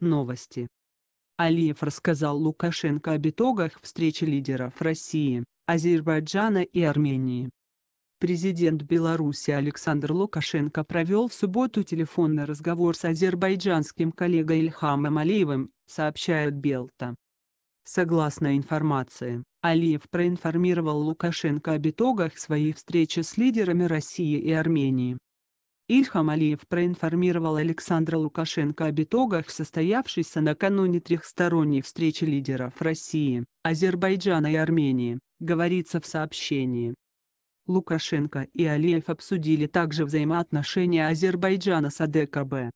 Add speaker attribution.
Speaker 1: Новости. Алиев рассказал Лукашенко об итогах встречи лидеров России, Азербайджана и Армении. Президент Беларуси Александр Лукашенко провел в субботу телефонный разговор с азербайджанским коллегой Ильхамом Алиевым, сообщает Белта. Согласно информации, Алиев проинформировал Лукашенко об итогах своей встречи с лидерами России и Армении. Ильхам Алиев проинформировал Александра Лукашенко о битогах, состоявшейся накануне трехсторонней встречи лидеров России, Азербайджана и Армении, говорится в сообщении. Лукашенко и Алиев обсудили также взаимоотношения Азербайджана с АДКБ,